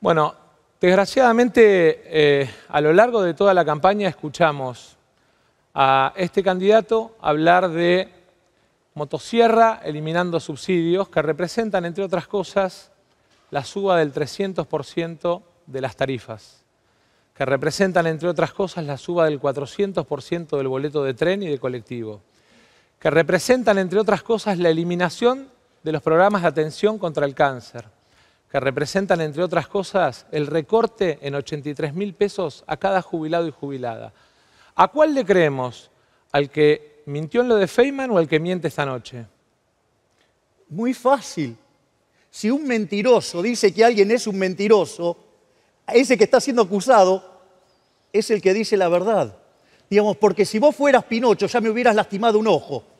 Bueno, desgraciadamente eh, a lo largo de toda la campaña escuchamos a este candidato hablar de motosierra eliminando subsidios que representan, entre otras cosas, la suba del 300% de las tarifas, que representan, entre otras cosas, la suba del 400% del boleto de tren y de colectivo, que representan, entre otras cosas, la eliminación de los programas de atención contra el cáncer, que representan, entre otras cosas, el recorte en 83 mil pesos a cada jubilado y jubilada. ¿A cuál le creemos? ¿Al que mintió en lo de Feynman o al que miente esta noche? Muy fácil. Si un mentiroso dice que alguien es un mentiroso, ese que está siendo acusado es el que dice la verdad. Digamos, porque si vos fueras Pinocho ya me hubieras lastimado un ojo.